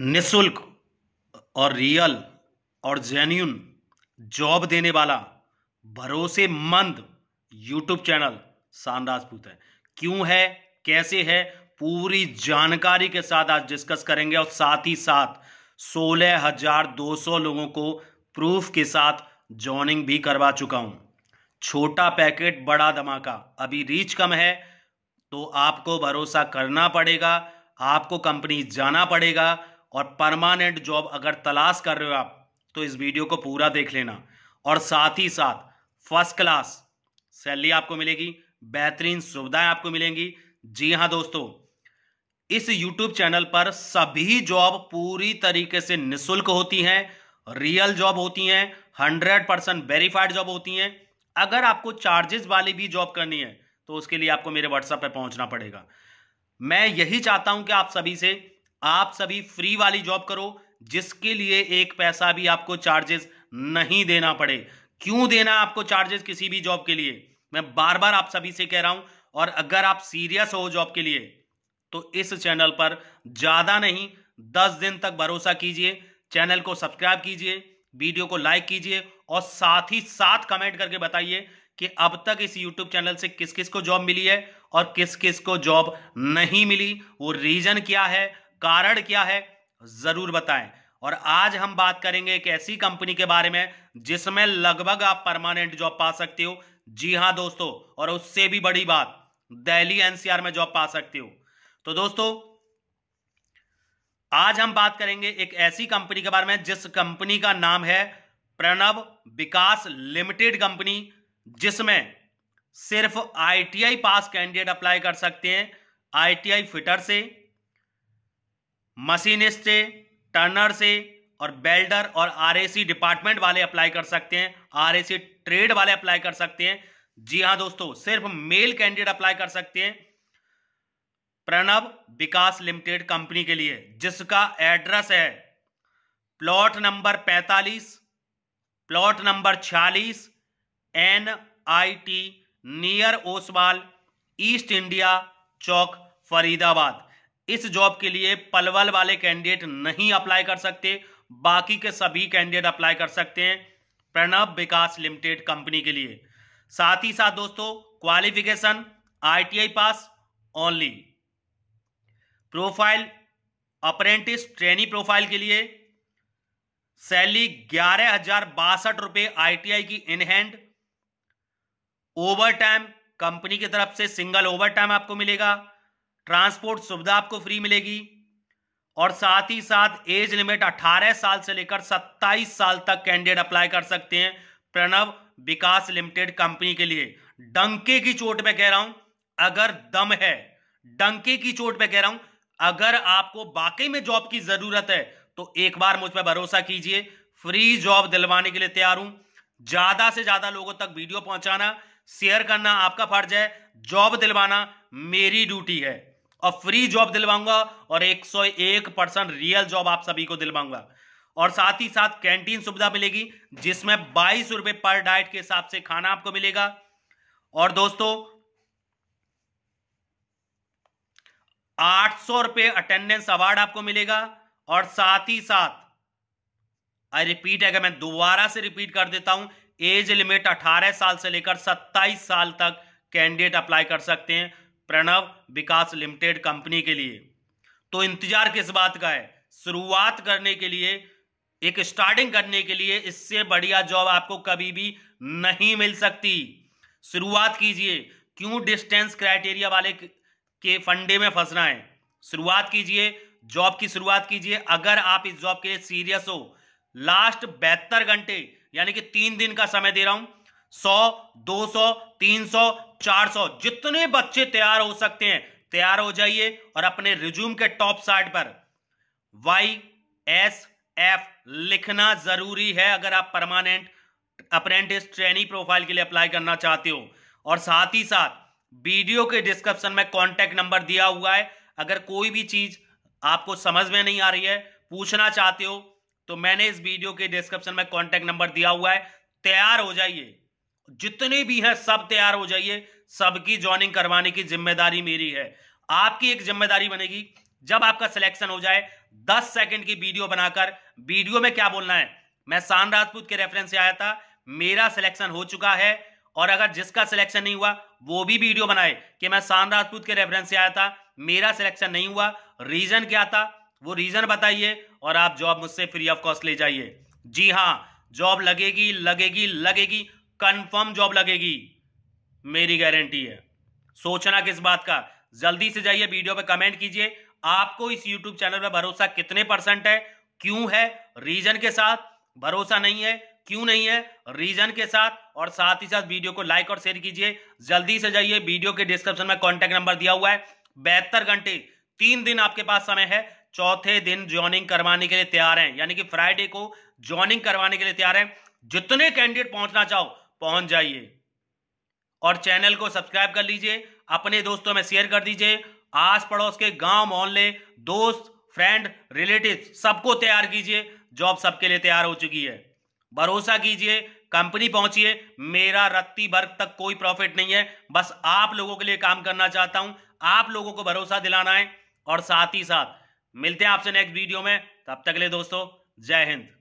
निशुल्क और रियल और जेन्यून जॉब देने वाला भरोसेमंद यूट्यूब चैनल शान राजपूत है क्यों है कैसे है पूरी जानकारी के साथ आज डिस्कस करेंगे और साथ ही साथ सोलह हजार दो सौ लोगों को प्रूफ के साथ जॉइनिंग भी करवा चुका हूं छोटा पैकेट बड़ा धमाका अभी रीच कम है तो आपको भरोसा करना पड़ेगा आपको कंपनी जाना पड़ेगा और परमानेंट जॉब अगर तलाश कर रहे हो आप तो इस वीडियो को पूरा देख लेना और साथ ही साथ फर्स्ट क्लास सैलरी आपको मिलेगी बेहतरीन सुविधाएं आपको मिलेंगी जी हाँ दोस्तों इस YouTube चैनल पर सभी जॉब पूरी तरीके से निशुल्क होती हैं रियल जॉब होती हैं 100 परसेंट वेरीफाइड जॉब होती हैं अगर आपको चार्जेस वाली भी जॉब करनी है तो उसके लिए आपको मेरे व्हाट्सएप पर पहुंचना पड़ेगा मैं यही चाहता हूं कि आप सभी से आप सभी फ्री वाली जॉब करो जिसके लिए एक पैसा भी आपको चार्जेस नहीं देना पड़े क्यों देना आपको चार्जेस किसी भी जॉब के लिए मैं बार बार आप सभी से कह रहा हूं और अगर आप सीरियस हो जॉब के लिए तो इस चैनल पर ज्यादा नहीं दस दिन तक भरोसा कीजिए चैनल को सब्सक्राइब कीजिए वीडियो को लाइक कीजिए और साथ ही साथ कमेंट करके बताइए कि अब तक इस YouTube चैनल से किस किस को जॉब मिली है और किस किस को जॉब नहीं मिली वो रीजन क्या है कारण क्या है जरूर बताएं और आज हम बात करेंगे एक ऐसी कंपनी के बारे में जिसमें लगभग आप परमानेंट जॉब पा सकते हो जी हाँ दोस्तों और उससे भी बड़ी बात दिल्ली एनसीआर में जॉब पा सकते हो तो दोस्तों आज हम बात करेंगे एक ऐसी कंपनी के बारे में जिस कंपनी का नाम है प्रणव विकास लिमिटेड कंपनी जिसमें सिर्फ आईटीआई पास कैंडिडेट अप्लाई कर सकते हैं आईटीआई फिटर से मशीनिस्ट से टर्नर से और बेल्डर और आरएसी डिपार्टमेंट वाले अप्लाई कर सकते हैं आरएसी ट्रेड वाले अप्लाई कर सकते हैं जी हां दोस्तों सिर्फ मेल कैंडिडेट अप्लाई कर सकते हैं प्रणव विकास लिमिटेड कंपनी के लिए जिसका एड्रेस है plot number 45 plot number 46 N I T near Oswal East India चौक फरीदाबाद इस जॉब के लिए पलवल वाले कैंडिडेट नहीं अप्लाई कर सकते बाकी के सभी कैंडिडेट अप्लाई कर सकते हैं प्रणव विकास लिमिटेड कंपनी के लिए साथ ही साथ दोस्तों qualification ITI pass only profile apprentice trainee profile के लिए सैलरी ग्यारह हजार बासठ रुपए आई की इनहैंड ओवर टाइम कंपनी की तरफ से सिंगल ओवर टाइम आपको मिलेगा ट्रांसपोर्ट सुविधा आपको फ्री मिलेगी और साथ ही साथ एज लिमिट 18 साल से लेकर 27 साल तक कैंडिडेट अप्लाई कर सकते हैं प्रणव विकास लिमिटेड कंपनी के लिए डंके की चोट में कह रहा हूं अगर दम है डंके की चोट में कह रहा हूं अगर आपको बाकी में जॉब की जरूरत है तो एक बार मुझ पर भरोसा कीजिए फ्री जॉब दिलवाने के लिए तैयार हूं ज्यादा से ज्यादा लोगों तक वीडियो पहुंचाना शेयर करना आपका फर्ज है जॉब दिलवाना मेरी ड्यूटी है और फ्री जॉब दिलवाऊंगा और 101 परसेंट रियल जॉब आप सभी को दिलवाऊंगा और साथ ही साथ कैंटीन सुविधा मिलेगी जिसमें बाईस रुपए पर डाइट के हिसाब से खाना आपको मिलेगा और दोस्तों आठ सौ रुपए अटेंडेंस अवार्ड आपको मिलेगा और साथ ही साथ आई रिपीट है मैं दोबारा से रिपीट कर देता हूं एज लिमिट 18 साल से लेकर 27 साल तक कैंडिडेट अप्लाई कर सकते हैं प्रणव विकास लिमिटेड कंपनी के लिए तो इंतजार किस बात का है शुरुआत करने के लिए एक स्टार्टिंग करने के लिए इससे बढ़िया जॉब आपको कभी भी नहीं मिल सकती शुरुआत कीजिए क्यों डिस्टेंस क्राइटेरिया वाले के फंडे में फंसना है शुरुआत कीजिए जॉब की शुरुआत कीजिए अगर आप इस जॉब के लिए सीरियस हो लास्ट बहत्तर घंटे यानी कि तीन दिन का समय दे रहा हूं सौ दो सौ तीन सौ चार सौ जितने बच्चे तैयार हो सकते हैं तैयार हो जाइए और अपने रिज्यूम के टॉप साइड पर वाई एस एफ लिखना जरूरी है अगर आप परमानेंट अप्रेंटिस ट्रेनी प्रोफाइल के लिए अप्लाई करना चाहते हो और साथ ही साथ वीडियो के डिस्क्रिप्शन में कॉन्टैक्ट नंबर दिया हुआ है अगर कोई भी चीज आपको समझ में नहीं आ रही है पूछना चाहते हो तो मैंने इस वीडियो के डिस्क्रिप्शन में कॉन्टैक्ट नंबर दिया हुआ है तैयार हो जाइए जितने भी हैं सब तैयार हो जाइए सबकी ज्वाइनिंग करवाने की जिम्मेदारी मेरी है आपकी एक जिम्मेदारी बनेगी जब आपका सिलेक्शन हो जाए 10 सेकंड की वीडियो बनाकर वीडियो में क्या बोलना है मैं शान राजपूत के रेफरेंस से आया था मेरा सिलेक्शन हो चुका है और अगर जिसका सिलेक्शन नहीं हुआ वो भी वीडियो बनाए कि मैं शान राजपूत के रेफरेंस से आया था मेरा सिलेक्शन नहीं हुआ रीजन क्या था वो रीजन बताइए और आप जॉब मुझसे फ्री ऑफ कॉस्ट ले जाइए जी हाँ जॉब लगेगी लगेगी लगेगी कंफर्म जॉब लगेगी मेरी गारंटी है सोचना किस बात का जल्दी से जाइए वीडियो पे कमेंट कीजिए आपको इस यूट्यूब चैनल पर भरोसा कितने परसेंट है क्यों है रीजन के साथ भरोसा नहीं है क्यों नहीं है रीजन के साथ और साथ ही साथ वीडियो को लाइक और शेयर कीजिए जल्दी से जाइए वीडियो के डिस्क्रिप्शन में कॉन्टैक्ट नंबर दिया हुआ है बेहतर घंटे तीन दिन आपके पास समय है चौथे दिन ज्वाइनिंग करवाने के लिए तैयार हैं यानी कि फ्राइडे को ज्वाइनिंग करवाने के लिए तैयार हैं जितने कैंडिडेट पहुंचना चाहो पहुंच जाइए और चैनल को सब्सक्राइब कर लीजिए अपने दोस्तों में शेयर कर दीजिए आस पड़ोस के गांव मोहल्ले दोस्त फ्रेंड रिलेटिव सबको तैयार कीजिए जॉब सबके लिए तैयार हो चुकी है भरोसा कीजिए कंपनी पहुंचिए मेरा रत्ती भर तक कोई प्रॉफिट नहीं है बस आप लोगों के लिए काम करना चाहता हूं आप लोगों को भरोसा दिलाना है और साथ ही साथ मिलते हैं आपसे नेक्स्ट वीडियो में तब तक ले दोस्तों जय हिंद